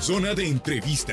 Zona de entrevista.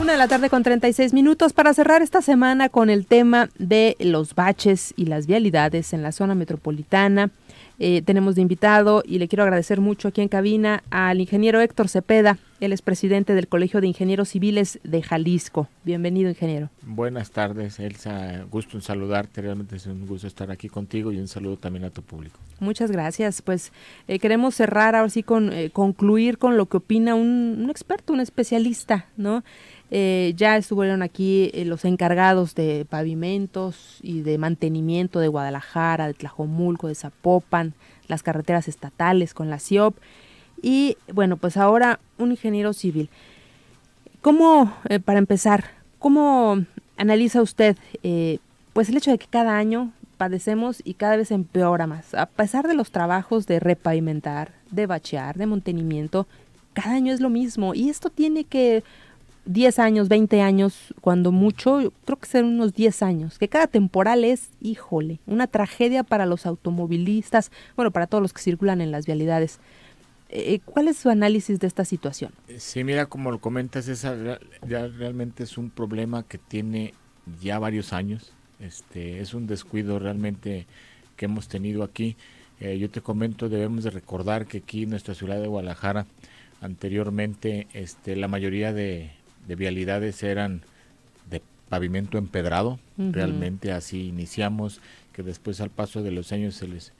Una de la tarde con 36 minutos para cerrar esta semana con el tema de los baches y las vialidades en la zona metropolitana. Eh, tenemos de invitado y le quiero agradecer mucho aquí en cabina al ingeniero Héctor Cepeda, él es presidente del Colegio de Ingenieros Civiles de Jalisco. Bienvenido, ingeniero. Buenas tardes, Elsa. Gusto en saludarte. Realmente es un gusto estar aquí contigo y un saludo también a tu público. Muchas gracias. Pues eh, queremos cerrar ahora sí con eh, concluir con lo que opina un, experto, un especialista, ¿no? Eh, ya estuvieron aquí los encargados de pavimentos y de mantenimiento de Guadalajara, de Tlajomulco, de Zapopan, las carreteras estatales con la SIOP. Y bueno, pues ahora un ingeniero civil. ¿Cómo, eh, para empezar, cómo analiza usted eh, pues el hecho de que cada año padecemos y cada vez empeora más? A pesar de los trabajos de repavimentar, de bachear, de mantenimiento, cada año es lo mismo. Y esto tiene que 10 años, 20 años, cuando mucho, creo que ser unos 10 años, que cada temporal es, híjole, una tragedia para los automovilistas, bueno, para todos los que circulan en las vialidades. Eh, ¿Cuál es su análisis de esta situación? Eh, sí, mira, como lo comentas, esa ya realmente es un problema que tiene ya varios años. Este, es un descuido realmente que hemos tenido aquí. Eh, yo te comento, debemos de recordar que aquí en nuestra ciudad de Guadalajara, anteriormente, este, la mayoría de, vialidades eran de pavimento empedrado, realmente así iniciamos, que después al paso de los años se les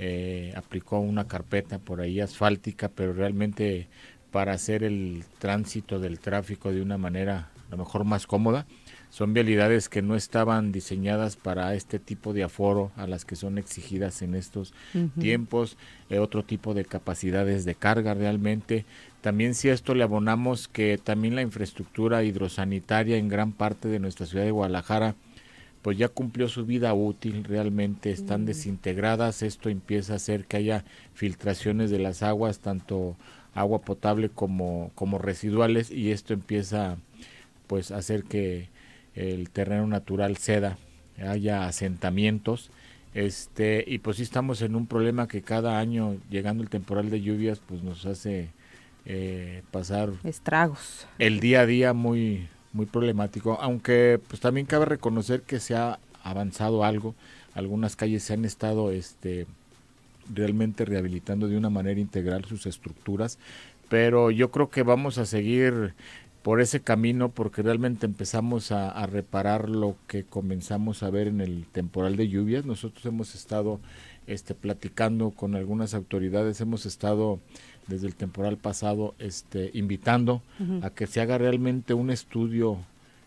eh, aplicó una carpeta por ahí asfáltica, pero realmente para hacer el tránsito del tráfico de una manera a lo mejor más cómoda. Son vialidades que no estaban diseñadas para este tipo de aforo a las que son exigidas en estos tiempos, eh, otro tipo de capacidades de carga realmente. También si a esto le abonamos que también la infraestructura hidrosanitaria en gran parte de nuestra ciudad de Guadalajara, pues, ya cumplió su vida útil, realmente están desintegradas, esto empieza a hacer que haya filtraciones de las aguas, tanto agua potable como, como residuales, y esto empieza pues a hacer que el terreno natural ceda, haya asentamientos, este, y pues sí estamos en un problema que cada año, llegando el temporal de lluvias, pues nos hace eh, pasar estragos. El día a día muy, muy problemático, aunque pues también cabe reconocer que se ha avanzado algo, algunas calles se han estado este realmente rehabilitando de una manera integral sus estructuras, pero yo creo que vamos a seguir por ese camino porque realmente empezamos a, reparar lo que comenzamos a ver en el temporal de lluvias. Nosotros hemos estado este, platicando con algunas autoridades, hemos estado desde el temporal pasado este, invitando a que se haga realmente un estudio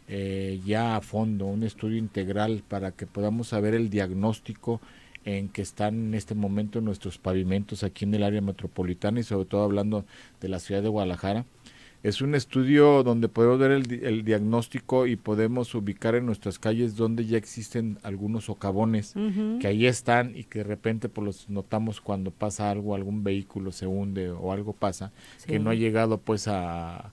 eh, ya a fondo, un estudio integral para que podamos saber el diagnóstico en que están en este momento nuestros pavimentos aquí en el área metropolitana y sobre todo hablando de la ciudad de Guadalajara es un estudio donde podemos ver el, diagnóstico y podemos ubicar en nuestras calles donde ya existen algunos socavones que ahí están y que de repente pues, los notamos cuando pasa algo, algún vehículo se hunde o algo pasa, que no ha llegado pues a,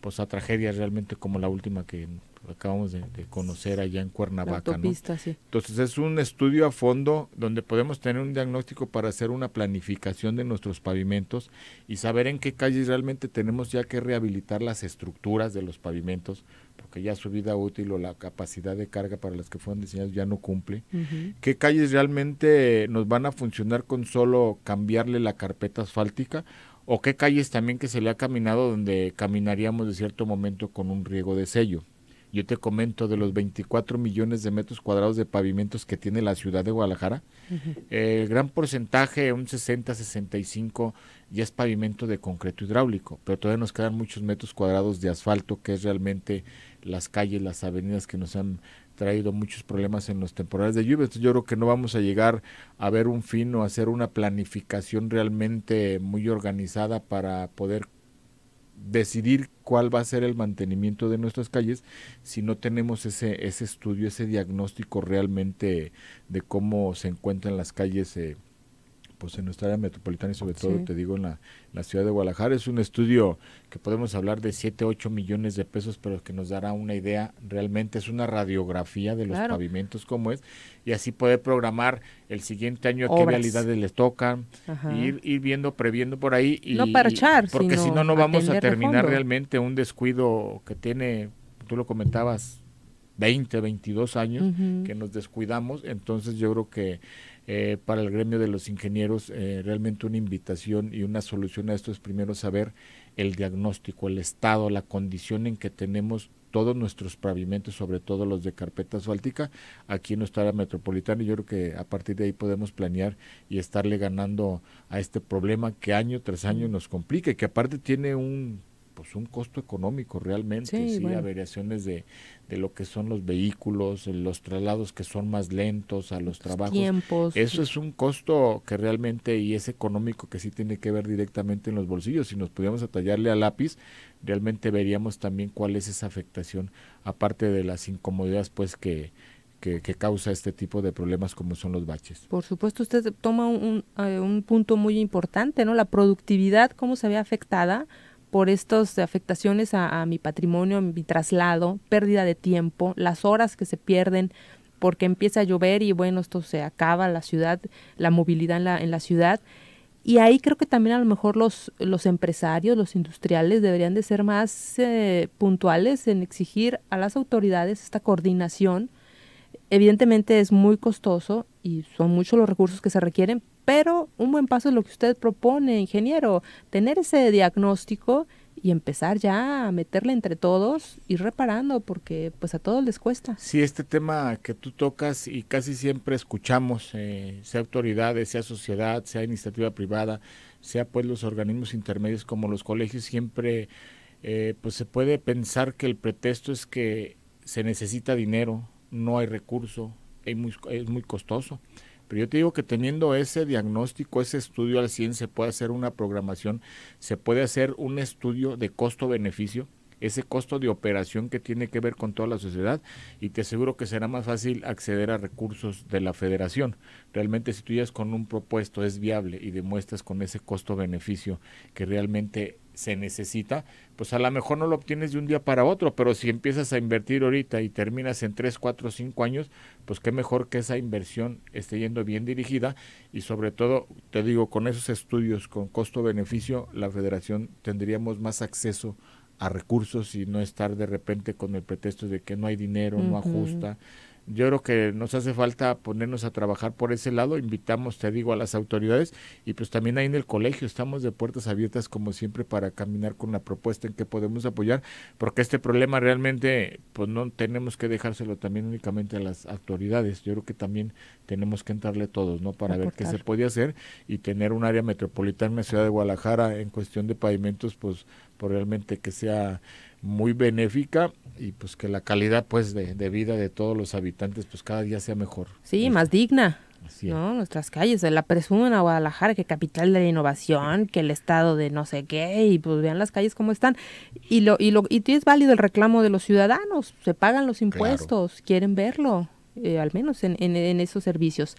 pues a tragedias realmente como la última que acabamos de, conocer allá en Cuernavaca. ¿no? Entonces es un estudio a fondo donde podemos tener un diagnóstico para hacer una planificación de nuestros pavimentos y saber en qué calles realmente tenemos ya que rehabilitar las estructuras de los pavimentos porque ya su vida útil o la capacidad de carga para las que fueron diseñadas ya no cumple. ¿Qué calles realmente nos van a funcionar con solo cambiarle la carpeta asfáltica? ¿O qué calles también que se le ha caminado donde caminaríamos de cierto momento con un riego de sello? yo te comento de los 24 millones de metros cuadrados de pavimentos que tiene la ciudad de Guadalajara, eh, el gran porcentaje, un 60-65, ya es pavimento de concreto hidráulico, pero todavía nos quedan muchos metros cuadrados de asfalto, que es realmente las calles, las avenidas que nos han traído muchos problemas en los temporales de lluvia. Entonces yo creo que no vamos a llegar a ver un fin o a hacer una planificación realmente muy organizada para poder decidir cuál va a ser el mantenimiento de nuestras calles si no tenemos ese, ese estudio, ese diagnóstico realmente de cómo se encuentran las calles. Eh, pues en nuestra área metropolitana y sobre todo, te digo, en la, ciudad de Guadalajara. Es un estudio que podemos hablar de 7, 8 millones de pesos, pero que nos dará una idea. Realmente es una radiografía de los pavimentos como es y así poder programar el siguiente año a qué realidades les tocan, ir, ir, viendo, previendo por ahí. Y, no porque si no, no vamos a terminar realmente un descuido que tiene, tú lo comentabas, 20, 22 años que nos descuidamos. Entonces yo creo que eh, para el gremio de los ingenieros eh, realmente una invitación y una solución a esto es primero saber el diagnóstico, el estado, la condición en que tenemos todos nuestros pavimentos, sobre todo los de carpeta asfáltica, aquí en nuestra área metropolitana. Y yo creo que a partir de ahí podemos planear y estarle ganando a este problema que año tras año nos complica y que aparte tiene un pues, un costo económico realmente, sí, hay variaciones de, lo que son los vehículos, los traslados que son más lentos a los, trabajos. Eso es un costo que realmente y es económico que sí tiene que ver directamente en los bolsillos. Si nos pudiéramos atallarle al lápiz, realmente veríamos también cuál es esa afectación, aparte de las incomodidades pues que, causa este tipo de problemas como son los baches. Por supuesto, usted toma un, un eh, punto muy importante, ¿no? La productividad, cómo se ve afectada por estas afectaciones a, mi patrimonio, mi traslado, pérdida de tiempo, las horas que se pierden porque empieza a llover y bueno, esto se acaba, la ciudad, la movilidad en la, ciudad. Y ahí creo que también a lo mejor los, los empresarios, los industriales deberían de ser más eh, puntuales en exigir a las autoridades esta coordinación Evidentemente es muy costoso y son muchos los recursos que se requieren, pero un buen paso es lo que usted propone, ingeniero, tener ese diagnóstico y empezar ya a meterle entre todos, y reparando, porque pues a todos les cuesta. Sí, este tema que tú tocas y casi siempre escuchamos, eh, sea autoridades, sea sociedad, sea iniciativa privada, sea pues los organismos intermedios como los colegios, siempre eh, pues se puede pensar que el pretexto es que se necesita dinero, no hay recurso, es muy, es muy costoso. Pero yo te digo que teniendo ese diagnóstico, ese estudio al 100, se puede hacer una programación, se puede hacer un estudio de costo-beneficio, ese costo de operación que tiene que ver con toda la sociedad y te aseguro que será más fácil acceder a recursos de la federación. Realmente si tú ya con un propuesto es viable y demuestras con ese costo-beneficio que realmente se necesita, pues a lo mejor no lo obtienes de un día para otro, pero si empiezas a invertir ahorita y terminas en 3, 4, 5 años, pues qué mejor que esa inversión esté yendo bien dirigida y sobre todo, te digo, con esos estudios, con costo-beneficio, la federación tendríamos más acceso a recursos y no estar de repente con el pretexto de que no hay dinero, no ajusta yo creo que nos hace falta ponernos a trabajar por ese lado. Invitamos, te digo, a las autoridades y pues también ahí en el colegio estamos de puertas abiertas como siempre para caminar con la propuesta en que podemos apoyar, porque este problema realmente pues no tenemos que dejárselo también únicamente a las autoridades. Yo creo que también tenemos que entrarle todos, ¿no? Para ver qué se puede hacer y tener un área metropolitana en la ciudad de Guadalajara en cuestión de pavimentos, pues, pues realmente que sea muy benéfica y pues que la calidad pues de, vida de todos los habitantes pues cada día sea mejor. Sí, este, más digna. ¿no? Nuestras calles, de la presumen a Guadalajara, que capital de la innovación, que el estado de no sé qué, y pues vean las calles como están. Y lo, y lo, y es válido el reclamo de los ciudadanos, se pagan los impuestos, quieren verlo, eh, al menos en, esos servicios.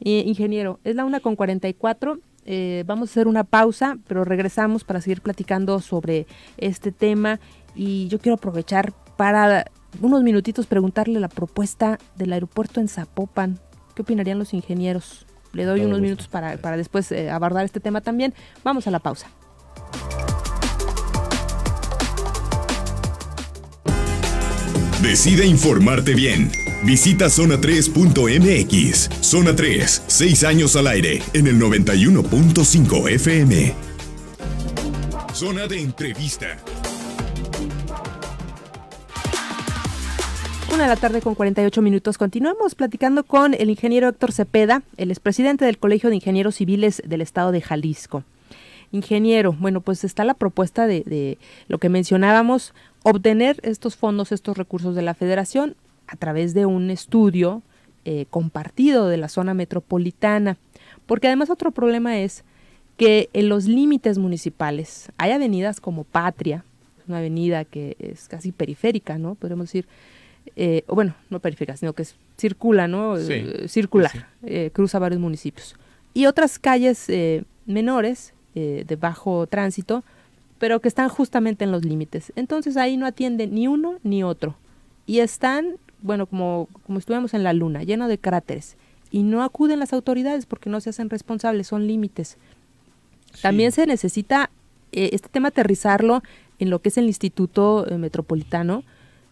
ingeniero, es la una con 44. Eh, vamos a hacer una pausa, pero regresamos para seguir platicando sobre este tema y yo quiero aprovechar para unos minutitos preguntarle la propuesta del aeropuerto en Zapopan. ¿Qué opinarían los ingenieros? Le doy unos minutos para, después eh, abordar este tema también. Vamos a la pausa. Decide informarte bien. Visita zona3.mx. Zona 3, 6 años al aire, en el 91.5 FM. Zona de entrevista. Una de la tarde con 48 minutos. Continuamos platicando con el ingeniero Héctor Cepeda, el expresidente del Colegio de Ingenieros Civiles del Estado de Jalisco. Ingeniero, bueno, pues está la propuesta de, lo que mencionábamos, obtener estos fondos, estos recursos de la federación a través de un estudio eh, compartido de la zona metropolitana. Porque además otro problema es que en los límites municipales hay avenidas como Patria, una avenida que es casi periférica, ¿no? podemos decir, eh, bueno, no periférica, sino que circula, ¿no? Eh, circular, eh, cruza varios municipios. Y otras calles menores, de bajo tránsito, pero que están justamente en los límites. Entonces ahí no atiende ni uno ni otro. Y están, bueno, como, como estuvimos en la luna, lleno de cráteres. Y no acuden las autoridades porque no se hacen responsables, son límites. También se necesita este tema aterrizarlo en lo que es el Instituto Metropolitano,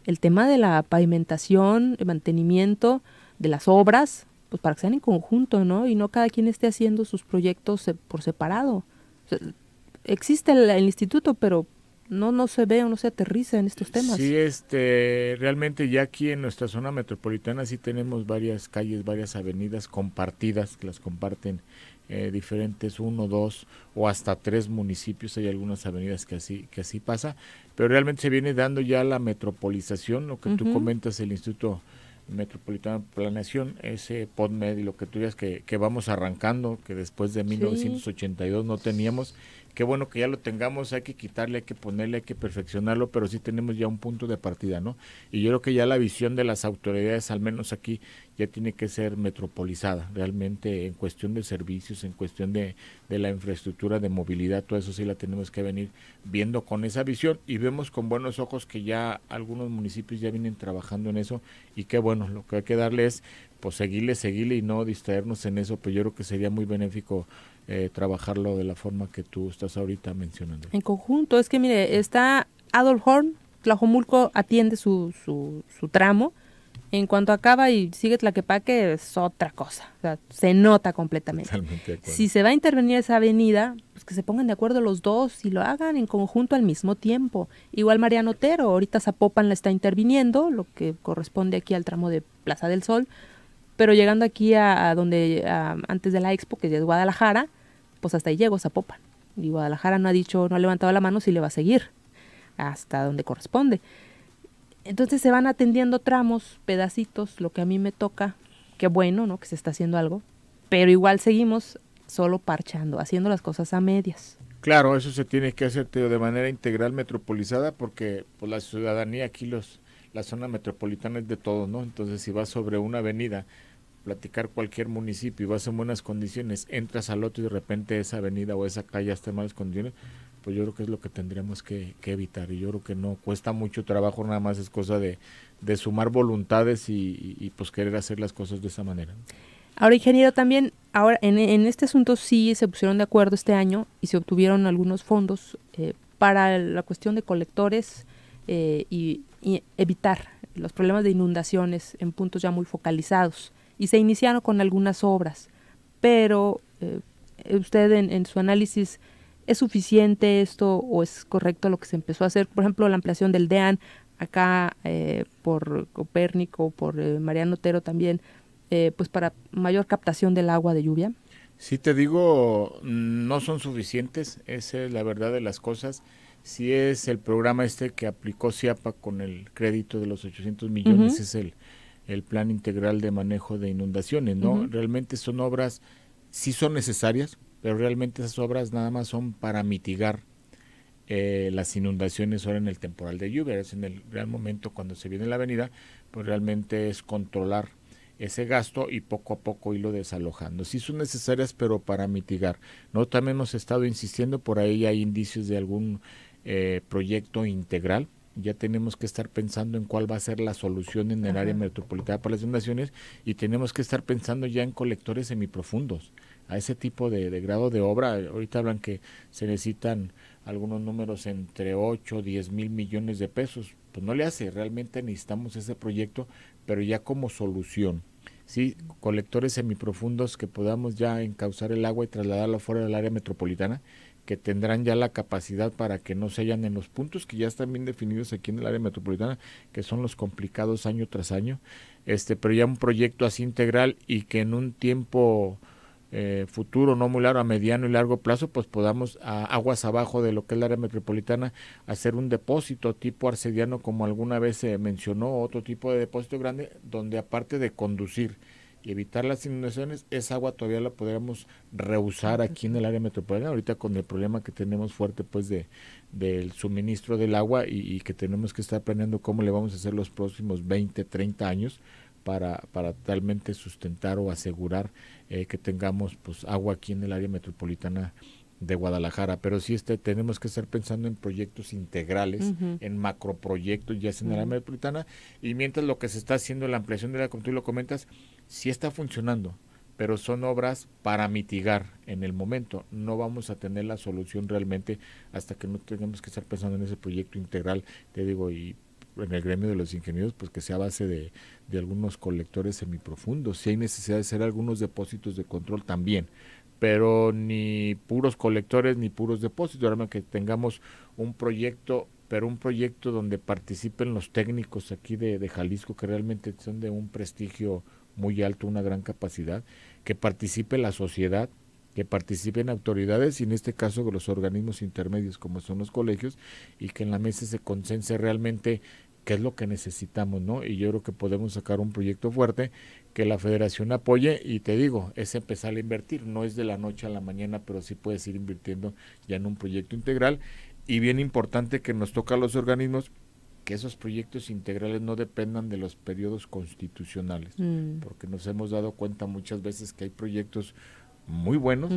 el tema de la pavimentación, el mantenimiento de las obras, pues para que sean en conjunto, ¿no? Y no cada quien esté haciendo sus proyectos por separado. existe el, instituto, pero no, no se ve o no se aterriza en estos temas. Sí, este, realmente ya aquí en nuestra zona metropolitana sí tenemos varias calles, varias avenidas compartidas, que las comparten eh, diferentes uno, dos o hasta tres municipios. Hay algunas avenidas que así, que así pasa, pero realmente se viene dando ya la metropolización, lo que tú comentas, el Instituto Metropolitano de Planeación, ese PODMED y lo que tú digas que, vamos arrancando, que después de 1982 no teníamos qué bueno que ya lo tengamos, hay que quitarle, hay que ponerle, hay que perfeccionarlo, pero sí tenemos ya un punto de partida, ¿no? Y yo creo que ya la visión de las autoridades, al menos aquí, ya tiene que ser metropolizada, realmente en cuestión de servicios, en cuestión de, de la infraestructura, de movilidad, todo eso sí la tenemos que venir viendo con esa visión y vemos con buenos ojos que ya algunos municipios ya vienen trabajando en eso y qué bueno, lo que hay que darle es pues seguirle, seguirle y no distraernos en eso, pero pues, yo creo que sería muy benéfico eh, trabajarlo de la forma que tú estás ahorita mencionando. En conjunto, es que mire, está Adolf Horn, Tlajomulco atiende su, tramo, en cuanto acaba y sigue Tlaquepaque es otra cosa, se nota completamente. Si se va a intervenir esa avenida, pues que se pongan de acuerdo los dos y lo hagan en conjunto al mismo tiempo. Igual Mariano Otero, ahorita Zapopan la está interviniendo, lo que corresponde aquí al tramo de Plaza del Sol, pero llegando aquí a, donde, antes de la expo, que es Guadalajara, pues hasta ahí llego, Zapopan. Y Guadalajara no ha dicho, no ha levantado la mano si le va a seguir hasta donde corresponde. Entonces se van atendiendo tramos, pedacitos, lo que a mí me toca. Qué bueno, ¿no? Que se está haciendo algo. Pero igual seguimos solo parchando, haciendo las cosas a medias. Claro, eso se tiene que hacer de manera integral metropolizada porque pues, la ciudadanía aquí los, la zona metropolitana es de todos, ¿no? Entonces, si vas sobre una avenida, platicar cualquier municipio y vas en buenas condiciones, entras al otro y de repente esa avenida o esa calle está en malas condiciones, pues yo creo que es lo que tendríamos que, evitar. Y yo creo que no cuesta mucho trabajo, nada más es cosa de, sumar voluntades y, pues querer hacer las cosas de esa manera. Ahora, ingeniero, también, ahora en, este asunto sí se pusieron de acuerdo este año y se obtuvieron algunos fondos eh, para la cuestión de colectores eh, y evitar los problemas de inundaciones en puntos ya muy focalizados. Y se iniciaron con algunas obras, pero eh, usted en, su análisis, ¿es suficiente esto o es correcto lo que se empezó a hacer? Por ejemplo, la ampliación del DEAN acá eh, por Copérnico, por eh, Mariano Otero también, pues para mayor captación del agua de lluvia. sí te digo, no son suficientes, esa es la verdad de las cosas si es el programa este que aplicó CIAPA con el crédito de los 800 millones, es el, el plan integral de manejo de inundaciones, ¿no? Realmente son obras, sí son necesarias, pero realmente esas obras nada más son para mitigar eh, las inundaciones ahora en el temporal de lluvias, en el real momento cuando se viene la avenida, pues realmente es controlar ese gasto y poco a poco irlo desalojando. Sí son necesarias, pero para mitigar. No también hemos estado insistiendo, por ahí hay indicios de algún eh, proyecto integral. Ya tenemos que estar pensando en cuál va a ser la solución en el área metropolitana para las inundaciones y tenemos que estar pensando ya en colectores semiprofundos. A ese tipo de, grado de obra, ahorita hablan que se necesitan algunos números entre 8 o 10 mil millones de pesos. Pues no le hace, realmente necesitamos ese proyecto, pero ya como solución. Sí, colectores semiprofundos que podamos ya encauzar el agua y trasladarlo fuera del área metropolitana que tendrán ya la capacidad para que no se hayan en los puntos que ya están bien definidos aquí en el área metropolitana, que son los complicados año tras año, este, pero ya un proyecto así integral y que en un tiempo eh, futuro, no muy largo, a mediano y largo plazo, pues podamos a aguas abajo de lo que es el área metropolitana hacer un depósito tipo arcediano, como alguna vez se mencionó, otro tipo de depósito grande, donde aparte de conducir, y evitar las inundaciones, esa agua todavía la podríamos rehusar aquí en el área metropolitana, ahorita con el problema que tenemos fuerte pues de del suministro del agua y, que tenemos que estar planeando cómo le vamos a hacer los próximos 20, 30 años para, para totalmente sustentar o asegurar eh, que tengamos pues agua aquí en el área metropolitana de Guadalajara, pero sí este, tenemos que estar pensando en proyectos integrales, en macroproyectos ya en la área metropolitana, y mientras lo que se está haciendo, la ampliación de la, como tú lo comentas, sí está funcionando, pero son obras para mitigar en el momento. No vamos a tener la solución realmente hasta que no tengamos que estar pensando en ese proyecto integral, te digo, y en el gremio de los ingenieros, pues que sea base de, de algunos colectores semiprofundos. Si hay necesidad de hacer algunos depósitos de control también, pero ni puros colectores ni puros depósitos, ahora que tengamos un proyecto, pero un proyecto donde participen los técnicos aquí de, de Jalisco, que realmente son de un prestigio muy alto, una gran capacidad, que participe la sociedad, que participen autoridades y en este caso los organismos intermedios como son los colegios y que en la mesa se consense realmente que es lo que necesitamos, ¿no? Y yo creo que podemos sacar un proyecto fuerte que la federación apoye y te digo, es empezar a invertir, no es de la noche a la mañana, pero sí puedes ir invirtiendo ya en un proyecto integral y bien importante que nos toca a los organismos que esos proyectos integrales no dependan de los periodos constitucionales, mm. porque nos hemos dado cuenta muchas veces que hay proyectos muy buenos,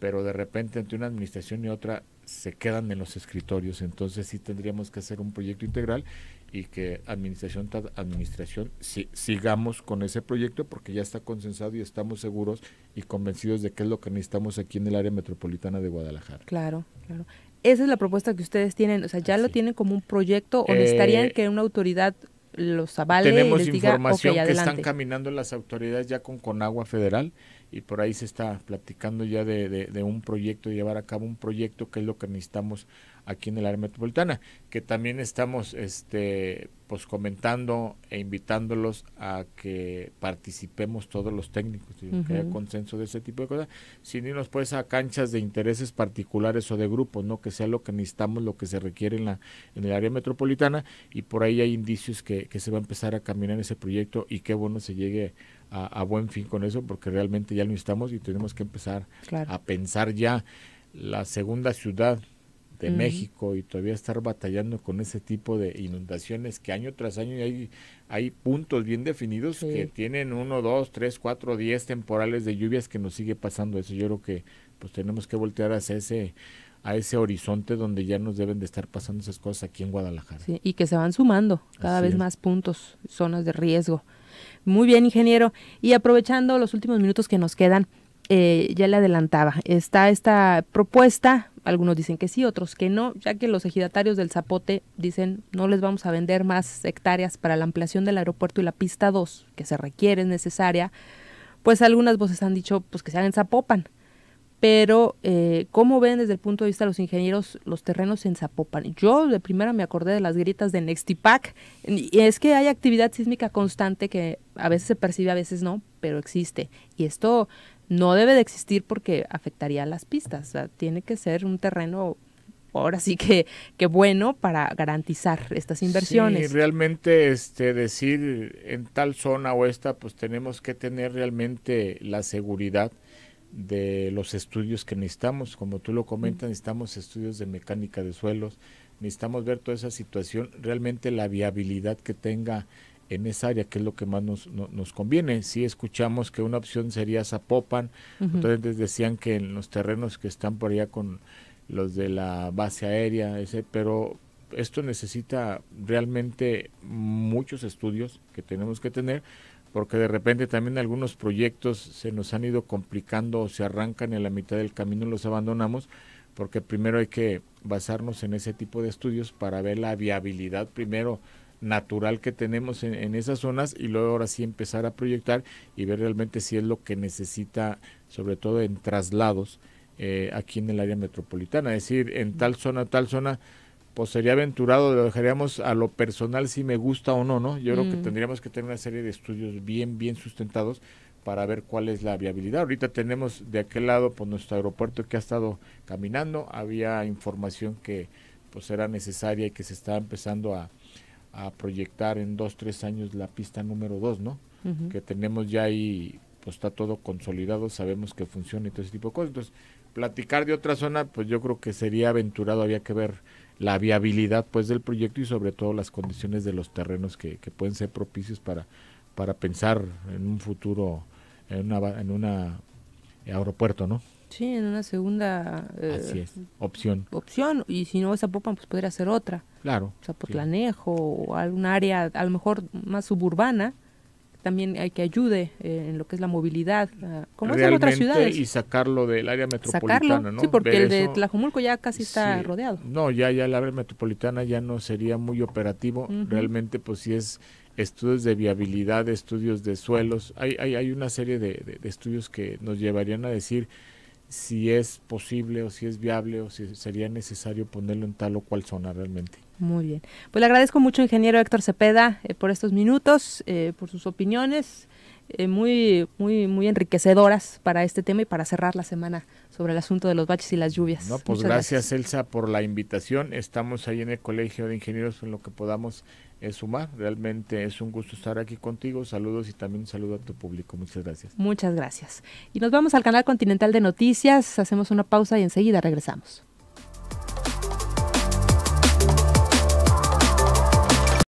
pero de repente entre una administración y otra se quedan en los escritorios, entonces sí tendríamos que hacer un proyecto integral y que administración administración sigamos con ese proyecto porque ya está consensado y estamos seguros y convencidos de qué es lo que necesitamos aquí en el área metropolitana de Guadalajara. Claro, claro. Esa es la propuesta que ustedes tienen, o sea, ya lo tienen como un proyecto o necesitarían eh, que una autoridad los avale. Tenemos y diga, información que están caminando las autoridades ya con Conagua Federal y por ahí se está platicando ya de, de un proyecto, llevar a cabo un proyecto que es lo que necesitamos aquí en el área metropolitana, que también estamos este, pues, comentando e invitándolos a que participemos todos los técnicos, que haya consenso de ese tipo de cosas, sin irnos pues a canchas de intereses particulares o de grupos, ¿no? que sea lo que necesitamos, lo que se requiere en, la, en el área metropolitana y por ahí hay indicios que, se va a empezar a caminar ese proyecto y qué bueno se llegue a, buen fin con eso, porque realmente ya lo necesitamos y tenemos que empezar a pensar ya la segunda ciudad de México y todavía estar batallando con ese tipo de inundaciones que año tras año hay, hay puntos bien definidos que tienen uno, dos, tres, cuatro, diez temporales de lluvias que nos sigue pasando eso. Yo creo que pues tenemos que voltear hacia ese a ese horizonte donde ya nos deben de estar pasando esas cosas aquí en Guadalajara. y que se van sumando cada vez más puntos, zonas de riesgo. Muy bien, ingeniero. Y aprovechando los últimos minutos que nos quedan, eh, ya le adelantaba, está esta propuesta algunos dicen que sí, otros que no, ya que los ejidatarios del Zapote dicen no les vamos a vender más hectáreas para la ampliación del aeropuerto y la pista 2, que se requiere, es necesaria. Pues algunas voces han dicho pues que se hagan Zapopan. Pero, eh, ¿cómo ven desde el punto de vista de los ingenieros los terrenos en Zapopan? Yo de primera me acordé de las grietas de Nextipac. Y es que hay actividad sísmica constante que a veces se percibe, a veces no, pero existe. Y esto no debe de existir porque afectaría las pistas. tiene que ser un terreno ahora sí que, bueno para garantizar estas inversiones. Y sí, realmente este, decir en tal zona o esta, pues tenemos que tener realmente la seguridad de los estudios que necesitamos. Como tú lo comentas, necesitamos estudios de mecánica de suelos, necesitamos ver toda esa situación, realmente la viabilidad que tenga en esa área, que es lo que más nos, nos conviene. Si escuchamos que una opción sería Zapopan, entonces decían que en los terrenos que están por allá con los de la base aérea, ese, pero esto necesita realmente muchos estudios que tenemos que tener, porque de repente también algunos proyectos se nos han ido complicando o se arrancan en la mitad del camino, los abandonamos, porque primero hay que basarnos en ese tipo de estudios para ver la viabilidad primero natural que tenemos en, esas zonas y luego ahora sí empezar a proyectar y ver realmente si es lo que necesita, sobre todo en traslados eh, aquí en el área metropolitana. Es decir, en tal zona, tal zona, pues sería aventurado, lo dejaríamos a lo personal si me gusta o no, ¿no? Yo creo que mm. tendríamos que tener una serie de estudios bien, bien sustentados para ver cuál es la viabilidad. Ahorita tenemos de aquel lado pues nuestro aeropuerto que ha estado caminando, había información que pues era necesaria y que se estaba empezando a, a proyectar en dos, tres años la pista número dos, ¿no? Que tenemos ya ahí, pues está todo consolidado, sabemos que funciona y todo ese tipo de cosas. Entonces, platicar de otra zona, pues yo creo que sería aventurado, había que ver la viabilidad pues del proyecto y sobre todo las condiciones de los terrenos que, que pueden ser propicios para, para pensar en un futuro, en, una, en un eh, aeropuerto, ¿no? Sí, en una segunda eh, opción. Opción, y si no esa popa pues podría ser otra. Claro. O sea, por Planejo o algún área, a lo mejor más suburbana, también hay que ayude en lo que es la movilidad, como es en otras ciudades. Y sacarlo del área metropolitana, sacarlo, Sí, porque el de Tlajumulco ya casi está rodeado. No, ya, ya el área metropolitana ya no sería muy operativo. Realmente, pues si es estudios de viabilidad, estudios de suelos. Hay, hay, hay una serie de estudios que nos llevarían a decir si es posible o si es viable o si sería necesario ponerlo en tal o cual zona realmente. Muy bien. Pues le agradezco mucho, ingeniero Héctor Cepeda, eh, por estos minutos, eh, por sus opiniones. Eh, muy, muy, muy enriquecedoras para este tema y para cerrar la semana sobre el asunto de los baches y las lluvias. No, pues gracias, gracias, Elsa por la invitación. Estamos ahí en el Colegio de Ingenieros en lo que podamos es sumar. Realmente es un gusto estar aquí contigo. Saludos y también un saludo a tu público. Muchas gracias. Muchas gracias. Y nos vamos al canal continental de noticias. Hacemos una pausa y enseguida regresamos.